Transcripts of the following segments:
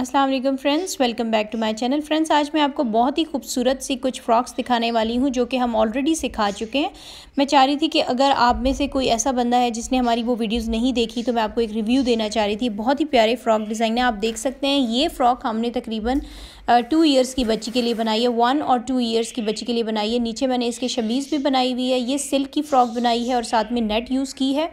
Aslam friends welcome back to my channel friends आज मैं आपको बहुत ही खूबसूरत सी कुछ फ़्रॉक्स दिखाने वाली हूँ जो कि हम ऑलरेडी सिखा चुके हैं मैं चाह रही थी कि अगर आप में से कोई ऐसा बंदा है जिसने हमारी वो वीडियोस नहीं देखी तो मैं आपको एक रिव्यू देना चाह रही थी बहुत ही प्यारे फ्रॉक डिज़ाइन है आप देख सकते हैं ये फ़्रॉक हमने तकरीबन टू ईयर्स की बच्ची के लिए बनाई है वन और टू ईयर्स की बच्ची के लिए बनाई है नीचे मैंने इसके शमीज़ भी बनाई हुई है ये सिल्क की फ़्रॉक बनाई है और साथ में नेट यूज़ की है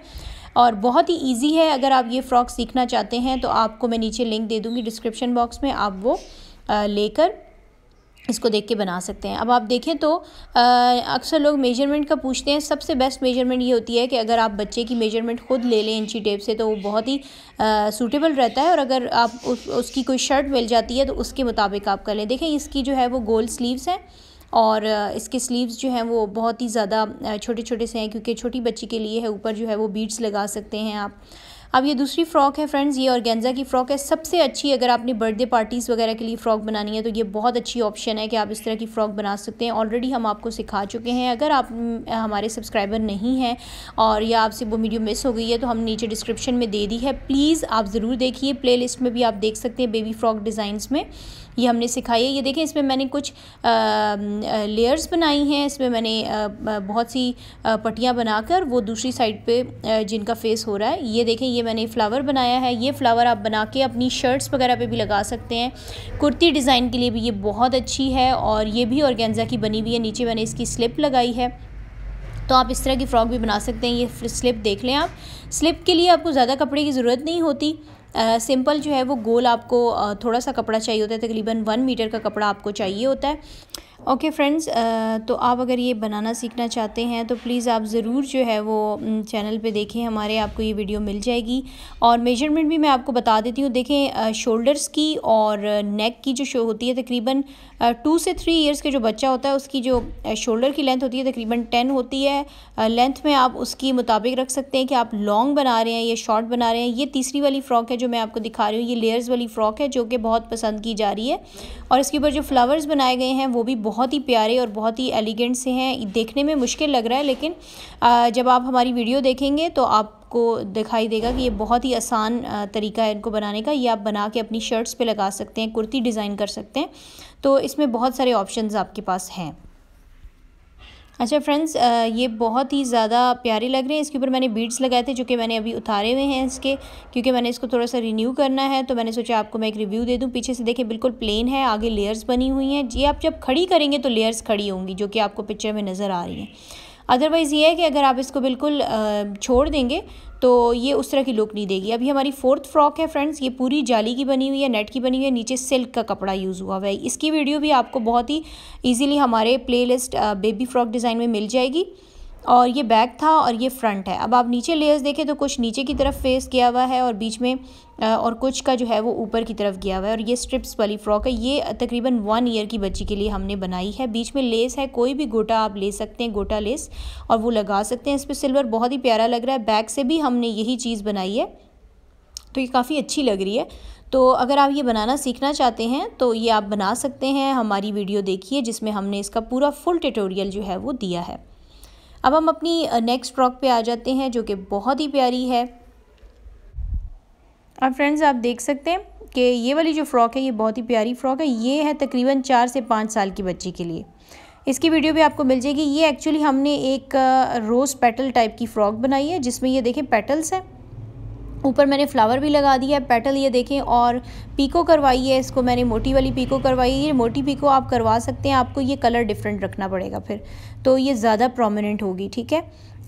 और बहुत ही ईजी है अगर आप ये फ़्रॉक सीखना चाहते हैं तो आपको मैं नीचे लिंक दे दूँगी डिस्क्रिप्शन बॉक्स में आप वो लेकर इसको देख के बना सकते हैं अब आप देखें तो अक्सर लोग मेजरमेंट का पूछते हैं सबसे बेस्ट मेजरमेंट ये होती है कि अगर आप बच्चे की मेजरमेंट खुद ले लें इंची टेप से तो वो बहुत ही सूटेबल रहता है और अगर आप उस, उसकी कोई शर्ट मिल जाती है तो उसके मुताबिक आप कर लें देखें इसकी जो है वो गोल स्लीव्स हैं और इसके स्लीव्स जो हैं वो बहुत ही ज़्यादा छोटे छोटे से हैं क्योंकि छोटी बच्ची के लिए है ऊपर जो है वो बीड्स लगा सकते हैं आप अब ये दूसरी फ्रॉक है फ्रेंड्स ये ऑर्गेन्जा की फ़्रॉक है सबसे अच्छी अगर आपने बर्थडे पार्टीज़ वगैरह के लिए फ़्रॉक बनानी है तो ये बहुत अच्छी ऑप्शन है कि आप इस तरह की फ़्रॉक बना सकते हैं ऑलरेडी हम आपको सिखा चुके हैं अगर आप हमारे सब्सक्राइबर नहीं हैं और या आपसे वो वीडियो मिस हो गई है तो हम नीचे डिस्क्रिप्शन में दे दी है प्लीज़ आप ज़रूर देखिए प्ले में भी आप देख सकते हैं बेबी फ़्रॉक डिज़ाइंस में ये हमने सिखाई है ये देखें इसमें मैंने कुछ लेयर्स बनाई हैं इसमें मैंने आ, बहुत सी पट्टियाँ बनाकर वो दूसरी साइड पे जिनका फेस हो रहा है ये देखें ये मैंने फ्लावर बनाया है ये फ्लावर आप बना के अपनी शर्ट्स वगैरह पे भी लगा सकते हैं कुर्ती डिज़ाइन के लिए भी ये बहुत अच्छी है और ये भी ऑर्गेन्जा की बनी हुई है नीचे मैंने इसकी स्लिप लगाई है तो आप इस तरह की फ़्रॉक भी बना सकते हैं ये स्लिप देख लें आप स्लिप के लिए आपको ज़्यादा कपड़े की ज़रूरत नहीं होती सिंपल जो है वो गोल आपको थोड़ा सा कपड़ा चाहिए होता है तकरीबन वन मीटर का कपड़ा आपको चाहिए होता है ओके okay फ्रेंड्स uh, तो आप अगर ये बनाना सीखना चाहते हैं तो प्लीज़ आप ज़रूर जो है वो चैनल पे देखें हमारे आपको ये वीडियो मिल जाएगी और मेजरमेंट भी मैं आपको बता देती हूँ देखें शोल्डर्स की और नेक की जो शो होती है तकरीबन टू से थ्री इयर्स के जो बच्चा होता है उसकी जो शोल्डर की लेंथ होती है तकरीबन टेन होती है लेंथ में आप उसकी मुताबिक रख सकते हैं कि आप लॉन्ग बना रहे हैं या शॉर्ट बना रहे हैं ये तीसरी वाली फ़्रॉक है जो मैं आपको दिखा रही हूँ ये लेयर्स वाली फ़्रॉक है जो कि बहुत पसंद की जा रही है और इसके ऊपर जो फ्लावर्स बनाए गए हैं वो भी बहुत ही प्यारे और बहुत ही एलिगेंट से हैं देखने में मुश्किल लग रहा है लेकिन जब आप हमारी वीडियो देखेंगे तो आप आपको दिखाई देगा कि ये बहुत ही आसान तरीका है इनको बनाने का ये आप बना के अपनी शर्ट्स पे लगा सकते हैं कुर्ती डिज़ाइन कर सकते हैं तो इसमें बहुत सारे ऑप्शंस आपके पास हैं अच्छा फ्रेंड्स ये बहुत ही ज़्यादा प्यारे लग रहे हैं इसके ऊपर मैंने बीड्स लगाए थे जो कि मैंने अभी उतारे हुए हैं इसके क्योंकि मैंने इसको थोड़ा सा रिन्यू करना है तो मैंने सोचा आपको मैं एक रिव्यू दे दूँ पीछे से देखें बिल्कुल प्लेन है आगे लेयर्स बनी हुई हैं ये आप जब खड़ी करेंगे तो लेयर्स खड़ी होंगी जो कि आपको पिक्चर में नज़र आ रही हैं अदरवाइज़ ये है कि अगर आप इसको बिल्कुल छोड़ देंगे तो ये उस तरह की लुक नहीं देगी अभी हमारी फोर्थ फ्रॉक है फ्रेंड्स ये पूरी जाली की बनी हुई है नेट की बनी हुई है नीचे सिल्क का कपड़ा यूज़ हुआ हुआ है इसकी वीडियो भी आपको बहुत ही ईजीली हमारे प्लेलिस्ट बेबी फ्रॉक डिज़ाइन में मिल जाएगी और ये बैक था और ये फ्रंट है अब आप नीचे लेयर्स देखें तो कुछ नीचे की तरफ फेस किया हुआ है और बीच में और कुछ का जो है वो ऊपर की तरफ गया हुआ है और ये स्ट्रिप्स वाली फ्रॉक है ये तकरीबन वन ईयर की बच्ची के लिए हमने बनाई है बीच में लेस है कोई भी गोटा आप ले सकते हैं गोटा लेस और वो लगा सकते हैं इस पर सिल्वर बहुत ही प्यारा लग रहा है बैक से भी हमने यही चीज़ बनाई है तो ये काफ़ी अच्छी लग रही है तो अगर आप ये बनाना सीखना चाहते हैं तो ये आप बना सकते हैं हमारी वीडियो देखिए जिसमें हमने इसका पूरा फुल ट्यूटोरियल जो है वो दिया है अब हम अपनी नेक्स्ट रॉक पे आ जाते हैं जो कि बहुत ही प्यारी है अब फ्रेंड्स आप देख सकते हैं कि ये वाली जो फ़्रॉक है ये बहुत ही प्यारी फ़्रॉक है ये है तकरीबन चार से पाँच साल की बच्ची के लिए इसकी वीडियो भी आपको मिल जाएगी ये एक्चुअली हमने एक रोज़ पेटल टाइप की फ़्रॉक बनाई है जिसमें ये देखें पेटल्स हैं ऊपर मैंने फ्लावर भी लगा दिया है पेटल ये देखें और पीको करवाई है इसको मैंने मोटी वाली पीको करवाई है ये मोटी पीको आप करवा सकते हैं आपको ये कलर डिफरेंट रखना पड़ेगा फिर तो ये ज़्यादा प्रोमिनेंट होगी ठीक है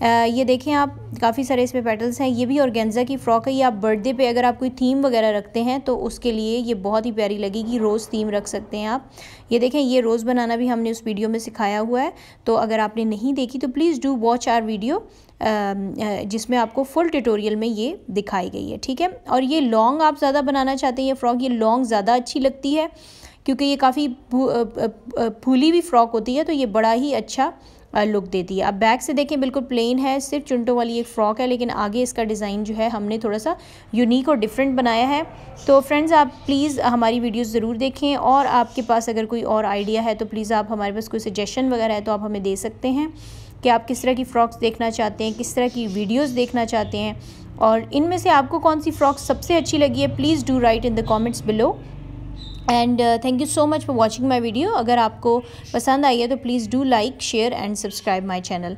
ये देखें आप काफ़ी सारे इसमें पेटल्स हैं ये भी ऑर्गेन्जा की फ़्रॉक है ये आप बर्थडे पे अगर आप कोई थीम वगैरह रखते हैं तो उसके लिए ये बहुत ही प्यारी लगेगी रोज़ थीम रख सकते हैं आप ये देखें ये रोज़ बनाना भी हमने उस वीडियो में सिखाया हुआ है तो अगर आपने नहीं देखी तो please do watch our video जिसमें आपको फुल ट्यूटोरियल में ये दिखाई गई है ठीक है और ये लॉन्ग आप ज़्यादा बनाना चाहते हैं ये फ़्रॉक ये लॉन्ग ज़्यादा अच्छी लगती है क्योंकि ये काफ़ी फूली भी फ़्रॉक होती है तो ये बड़ा ही अच्छा लुक देती है अब बैक से देखें बिल्कुल प्लेन है सिर्फ चुनटों वाली एक फ़्रॉक है लेकिन आगे इसका डिज़ाइन जो है हमने थोड़ा सा यूनिक और डिफरेंट बनाया है तो फ्रेंड्स आप प्लीज़ हमारी वीडियोस ज़रूर देखें और आपके पास अगर कोई और आइडिया है तो प्लीज़ आप हमारे पास कोई सजेशन वगैरह है तो आप हमें दे सकते हैं कि आप किस तरह की फ़्रॉक्स देखना चाहते हैं किस तरह की वीडियोज़ देखना चाहते हैं और इनमें से आपको कौन सी फ़्रॉक सबसे अच्छी लगी है please do write in the comments below and thank you so much for watching my video अगर आपको पसंद आई है तो please do like share and subscribe my channel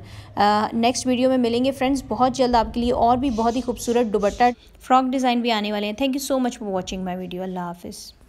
next video में मिलेंगे फ्रेंड्स बहुत जल्द आपके लिए और भी बहुत ही खूबसूरत दुबट्टा फ्रॉक डिज़ाइन भी आने वाले हैं thank you so much for watching my video अल्लाह हाफिज़